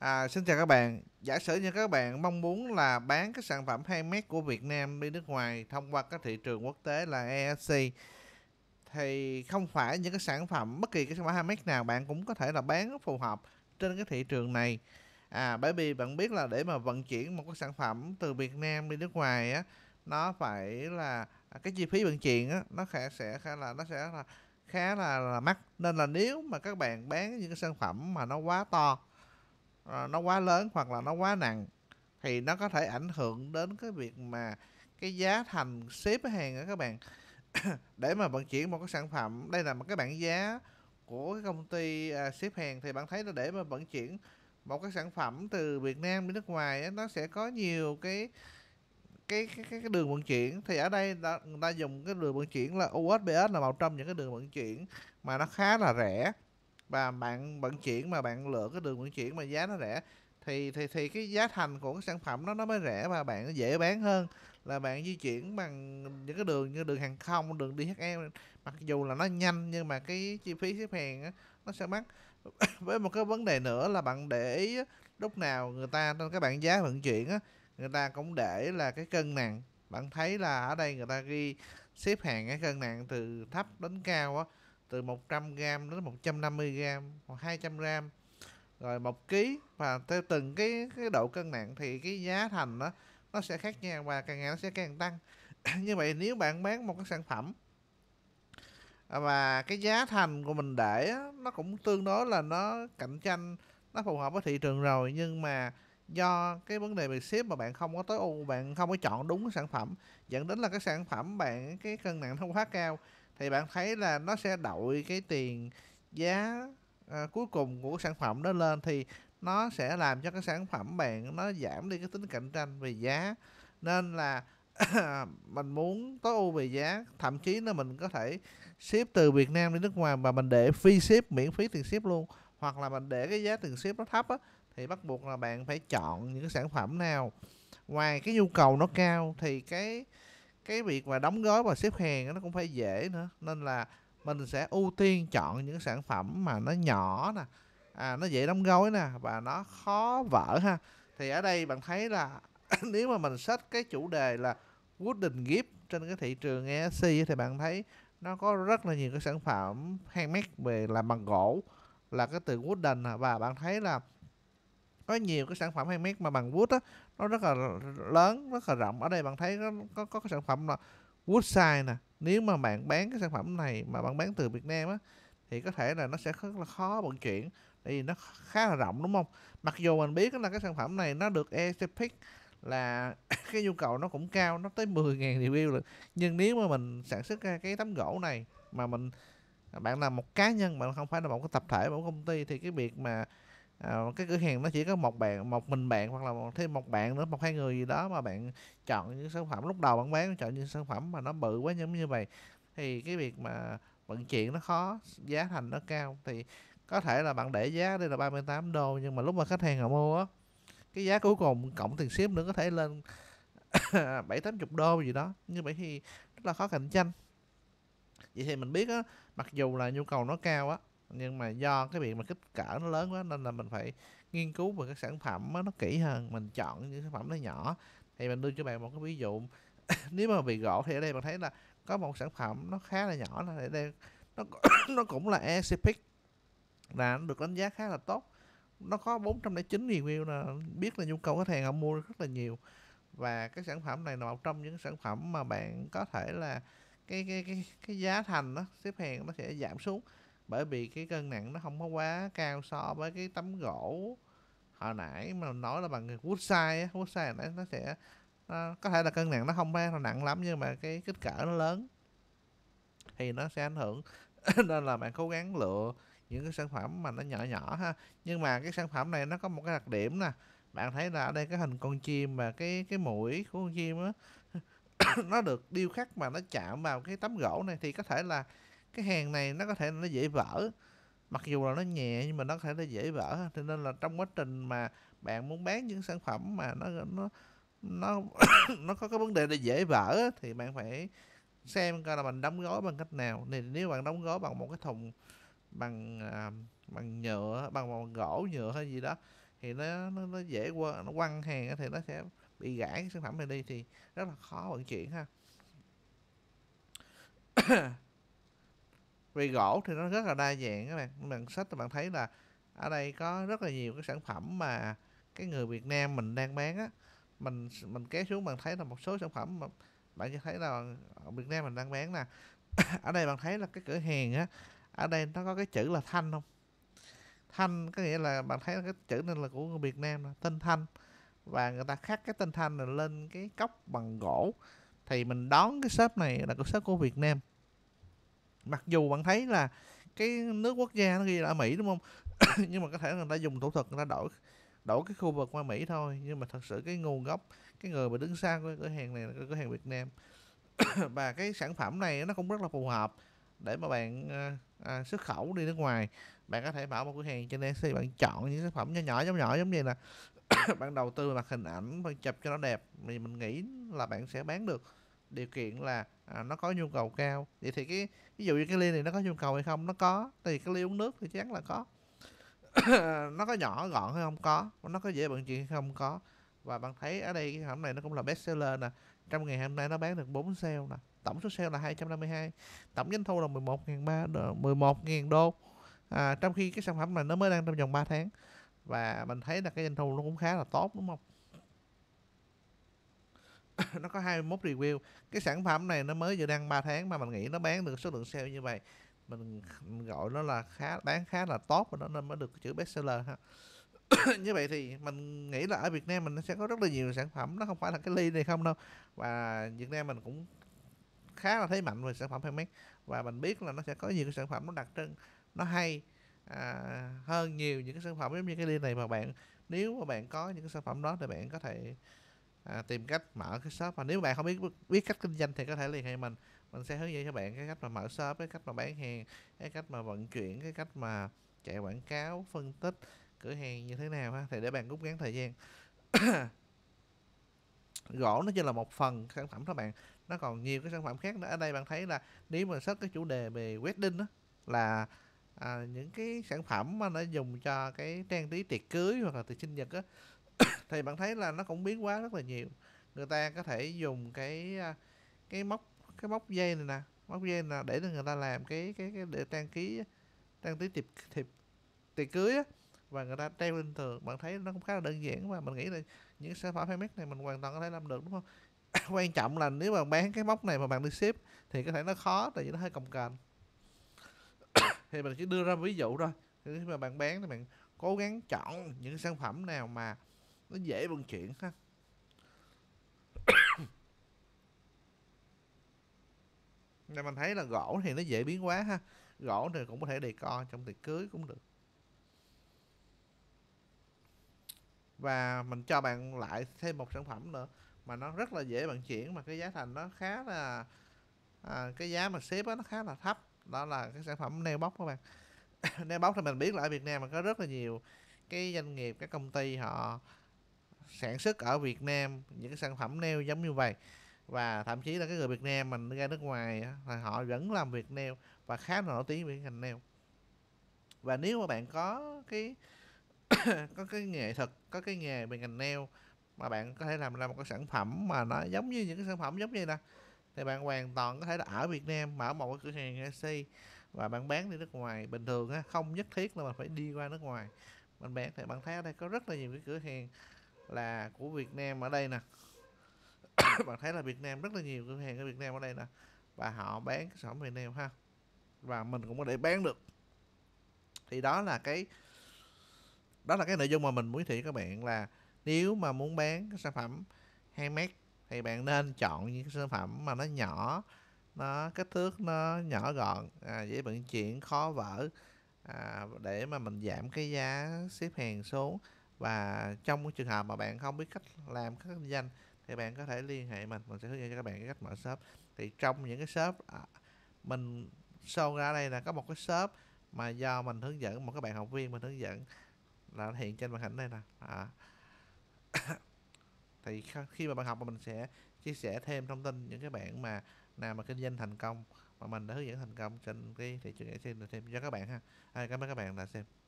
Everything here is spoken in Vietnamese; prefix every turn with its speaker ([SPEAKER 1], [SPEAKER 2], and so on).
[SPEAKER 1] À, xin chào các bạn. Giả sử như các bạn mong muốn là bán các sản phẩm handmade của Việt Nam đi nước ngoài thông qua các thị trường quốc tế là ESC thì không phải những cái sản phẩm bất kỳ cái sản phẩm handmade nào bạn cũng có thể là bán phù hợp trên cái thị trường này. À, bởi vì bạn biết là để mà vận chuyển một cái sản phẩm từ Việt Nam đi nước ngoài á nó phải là à, cái chi phí vận chuyển á nó khá sẽ khá là nó sẽ là khá là, là mắc nên là nếu mà các bạn bán những cái sản phẩm mà nó quá to Ờ, nó quá lớn hoặc là nó quá nặng thì nó có thể ảnh hưởng đến cái việc mà cái giá thành xếp hàng đó các bạn để mà vận chuyển một cái sản phẩm đây là một cái bảng giá của cái công ty à, xếp hàng thì bạn thấy là để mà vận chuyển một cái sản phẩm từ Việt Nam đến nước ngoài nó sẽ có nhiều cái cái cái cái, cái đường vận chuyển thì ở đây đã, người ta dùng cái đường vận chuyển là USPS là một trong những cái đường vận chuyển mà nó khá là rẻ và bạn vận chuyển mà bạn lựa cái đường vận chuyển mà giá nó rẻ thì thì thì cái giá thành của cái sản phẩm nó nó mới rẻ và bạn dễ bán hơn là bạn di chuyển bằng những cái đường như đường hàng không đường đi em mặc dù là nó nhanh nhưng mà cái chi phí xếp hàng nó sẽ mắc với một cái vấn đề nữa là bạn để ý lúc nào người ta trong cái bảng giá vận chuyển á, người ta cũng để là cái cân nặng bạn thấy là ở đây người ta ghi xếp hàng cái cân nặng từ thấp đến cao á từ 100g đến 150g hoặc 200g rồi một ký và theo từng cái cái độ cân nặng thì cái giá thành đó nó sẽ khác nhau và càng ngày nó sẽ càng tăng như vậy nếu bạn bán một cái sản phẩm à, và cái giá thành của mình để đó, nó cũng tương đối là nó cạnh tranh nó phù hợp với thị trường rồi nhưng mà do cái vấn đề về ship mà bạn không có tối ưu bạn không có chọn đúng cái sản phẩm dẫn đến là cái sản phẩm bạn cái cân nặng nó quá cao thì bạn thấy là nó sẽ đội cái tiền giá à, cuối cùng của sản phẩm đó lên thì nó sẽ làm cho cái sản phẩm bạn nó giảm đi cái tính cạnh tranh về giá nên là mình muốn tối ưu về giá thậm chí là mình có thể ship từ Việt Nam đi nước ngoài mà mình để free ship miễn phí tiền ship luôn hoặc là mình để cái giá tiền ship nó thấp á thì bắt buộc là bạn phải chọn những cái sản phẩm nào ngoài cái nhu cầu nó cao thì cái cái việc mà đóng gói và xếp hàng nó cũng phải dễ nữa nên là mình sẽ ưu tiên chọn những sản phẩm mà nó nhỏ nè à, nó dễ đóng gói nè và nó khó vỡ ha thì ở đây bạn thấy là nếu mà mình xách cái chủ đề là wooden gift trên cái thị trường ESC thì bạn thấy nó có rất là nhiều cái sản phẩm handmade về làm bằng gỗ là cái từ wooden và bạn thấy là có nhiều cái sản phẩm handmade mà bằng wood á nó rất là lớn rất là rộng ở đây bạn thấy có có, có cái sản phẩm là wood size nè nếu mà bạn bán cái sản phẩm này mà bạn bán từ Việt Nam á thì có thể là nó sẽ rất là khó vận chuyển tại vì nó khá là rộng đúng không mặc dù mình biết là cái sản phẩm này nó được e là cái nhu cầu nó cũng cao nó tới 10.000 review rồi nhưng nếu mà mình sản xuất ra cái tấm gỗ này mà mình bạn là một cá nhân bạn không phải là một cái tập thể một công ty thì cái việc mà à, cái cửa hàng nó chỉ có một bạn một mình bạn hoặc là thêm một bạn nữa một hai người gì đó mà bạn chọn những sản phẩm lúc đầu bạn bán chọn những sản phẩm mà nó bự quá giống như vậy thì cái việc mà vận chuyển nó khó giá thành nó cao thì có thể là bạn để giá đây là 38 đô nhưng mà lúc mà khách hàng họ mua á cái giá cuối cùng cộng tiền ship nữa có thể lên bảy tám chục đô gì đó như vậy thì rất là khó cạnh tranh vậy thì mình biết á mặc dù là nhu cầu nó cao á nhưng mà do cái việc mà kích cỡ nó lớn quá nên là mình phải nghiên cứu về các sản phẩm nó kỹ hơn mình chọn những sản phẩm nó nhỏ thì mình đưa cho bạn một cái ví dụ nếu mà bị gỗ thì ở đây bạn thấy là có một sản phẩm nó khá là nhỏ là ở đây nó nó cũng là Aircipic là nó được đánh giá khá là tốt nó có 409 review là biết là nhu cầu khách hàng họ mua rất là nhiều và cái sản phẩm này là một trong những sản phẩm mà bạn có thể là cái cái cái cái giá thành đó xếp hàng nó sẽ giảm xuống bởi vì cái cân nặng nó không có quá cao so với cái tấm gỗ hồi nãy mà nói là bằng Woodside Woodside nãy nó sẽ nó, có thể là cân nặng nó không phải nặng lắm nhưng mà cái kích cỡ nó lớn thì nó sẽ ảnh hưởng nên là bạn cố gắng lựa những cái sản phẩm mà nó nhỏ nhỏ ha nhưng mà cái sản phẩm này nó có một cái đặc điểm nè bạn thấy là ở đây cái hình con chim và cái cái mũi của con chim á nó được điêu khắc mà nó chạm vào cái tấm gỗ này thì có thể là cái hàng này nó có thể nó dễ vỡ mặc dù là nó nhẹ nhưng mà nó có thể nó dễ vỡ cho nên là trong quá trình mà bạn muốn bán những sản phẩm mà nó nó nó nó có cái vấn đề là dễ vỡ thì bạn phải xem coi là mình đóng gói bằng cách nào thì nếu bạn đóng gói bằng một cái thùng bằng à, bằng nhựa bằng, bằng gỗ nhựa hay gì đó thì nó nó, nó dễ qua nó quăng hàng thì nó sẽ bị gãy cái sản phẩm này đi thì rất là khó vận chuyển ha vì gỗ thì nó rất là đa dạng các bạn bạn sách thì bạn thấy là ở đây có rất là nhiều cái sản phẩm mà cái người Việt Nam mình đang bán á mình mình kéo xuống bạn thấy là một số sản phẩm mà bạn sẽ thấy là ở Việt Nam mình đang bán nè ở đây bạn thấy là cái cửa hàng á ở đây nó có cái chữ là thanh không thanh có nghĩa là bạn thấy là cái chữ này là của người Việt Nam là tên thanh và người ta khắc cái tên thanh này lên cái cốc bằng gỗ thì mình đón cái shop này là cái shop của Việt Nam mặc dù bạn thấy là cái nước quốc gia nó ghi là Mỹ đúng không nhưng mà có thể người ta dùng thủ thuật người ta đổi đổi cái khu vực qua Mỹ thôi nhưng mà thật sự cái nguồn gốc cái người mà đứng sang cái cửa hàng này là cửa hàng Việt Nam và cái sản phẩm này nó cũng rất là phù hợp để mà bạn à, à xuất khẩu đi nước ngoài bạn có thể bảo một cửa hàng trên Etsy bạn chọn những sản phẩm nhỏ nhỏ giống nhỏ giống vậy nè bạn đầu tư mặt hình ảnh bạn chụp cho nó đẹp thì mình nghĩ là bạn sẽ bán được điều kiện là à, nó có nhu cầu cao vậy thì cái ví dụ như cái ly này nó có nhu cầu hay không nó có tại vì cái ly uống nước thì chắc là có nó có nhỏ gọn hay không có nó có dễ vận chuyển hay không có và bạn thấy ở đây cái sản phẩm này nó cũng là best seller nè trong ngày hôm nay nó bán được 4 sale nè tổng số sale là 252 tổng doanh thu là 11.000 đô, 11.000 đô à, trong khi cái sản phẩm này nó mới đang trong vòng 3 tháng và mình thấy là cái doanh thu nó cũng khá là tốt đúng không nó có 21 review cái sản phẩm này nó mới vừa đăng 3 tháng mà mình nghĩ nó bán được số lượng sale như vậy mình gọi nó là khá bán khá là tốt và nó nên mới được chữ best seller ha như vậy thì mình nghĩ là ở Việt Nam mình sẽ có rất là nhiều sản phẩm nó không phải là cái ly này không đâu và Việt Nam mình cũng khá là thấy mạnh về sản phẩm handmade và mình biết là nó sẽ có nhiều cái sản phẩm nó đặc trưng nó hay à, hơn nhiều những cái sản phẩm giống như cái ly này mà bạn nếu mà bạn có những cái sản phẩm đó thì bạn có thể à, tìm cách mở cái shop và nếu bạn không biết biết cách kinh doanh thì có thể liên hệ mình mình sẽ hướng dẫn cho bạn cái cách mà mở shop cái cách mà bán hàng cái cách mà vận chuyển cái cách mà chạy quảng cáo phân tích cửa hàng như thế nào ha thì để bạn rút ngắn thời gian gỗ nó chỉ là một phần sản phẩm các bạn nó còn nhiều cái sản phẩm khác nữa ở đây bạn thấy là nếu mà search cái chủ đề về wedding đó là à, những cái sản phẩm mà nó dùng cho cái trang trí tiệc cưới hoặc là tiệc sinh nhật á thì bạn thấy là nó cũng biến quá rất là nhiều người ta có thể dùng cái à, cái móc cái móc dây này nè móc dây là để cho người ta làm cái cái, cái để trang ký trang trí tiệc tiệc tiệc cưới á và người ta treo lên tường bạn thấy nó cũng khá là đơn giản và mình nghĩ là những sản phẩm handmade này mình hoàn toàn có thể làm được đúng không quan trọng là nếu mà bán cái móc này mà bạn đi ship thì có thể nó khó tại vì nó hơi cồng cành thì mình chỉ đưa ra ví dụ thôi khi mà bạn bán thì bạn cố gắng chọn những sản phẩm nào mà nó dễ vận chuyển ha nên mình thấy là gỗ thì nó dễ biến quá ha gỗ thì cũng có thể đề co trong tiệc cưới cũng được và mình cho bạn lại thêm một sản phẩm nữa mà nó rất là dễ vận chuyển mà cái giá thành nó khá là à, cái giá mà xếp đó, nó khá là thấp đó là cái sản phẩm nail box các bạn nail box thì mình biết là ở Việt Nam mà có rất là nhiều cái doanh nghiệp các công ty họ sản xuất ở Việt Nam những cái sản phẩm nail giống như vậy và thậm chí là cái người Việt Nam mình ra nước ngoài thì họ vẫn làm việc nail và khá là nổi tiếng về ngành nail và nếu mà bạn có cái có cái nghệ thuật có cái nghề về ngành nail mà bạn có thể làm ra một cái sản phẩm mà nó giống như những cái sản phẩm giống như nè thì bạn hoàn toàn có thể là ở Việt Nam mở một cái cửa hàng Etsy và bạn bán đi nước ngoài bình thường á không nhất thiết là mình phải đi qua nước ngoài mình bán thì bạn thấy ở đây có rất là nhiều cái cửa hàng là của Việt Nam ở đây nè bạn thấy là Việt Nam rất là nhiều cửa hàng ở Việt Nam ở đây nè và họ bán cái sản phẩm Việt Nam ha và mình cũng có thể bán được thì đó là cái đó là cái nội dung mà mình muốn thị các bạn là nếu mà muốn bán cái sản phẩm handmade thì bạn nên chọn những cái sản phẩm mà nó nhỏ nó kích thước nó nhỏ gọn à, dễ vận chuyển khó vỡ à, để mà mình giảm cái giá xếp hàng xuống và trong trường hợp mà bạn không biết cách làm các kinh doanh thì bạn có thể liên hệ mình mình sẽ hướng dẫn cho các bạn cái cách mở shop thì trong những cái shop à, mình show ra đây là có một cái shop mà do mình hướng dẫn một các bạn học viên mình hướng dẫn là hiện trên màn hình đây nè à. thì khi mà bạn học mà mình sẽ chia sẻ thêm thông tin những cái bạn mà nào mà kinh doanh thành công mà mình đã hướng dẫn thành công trên cái thị trường để xem thêm cho các bạn ha à, cảm ơn các bạn đã xem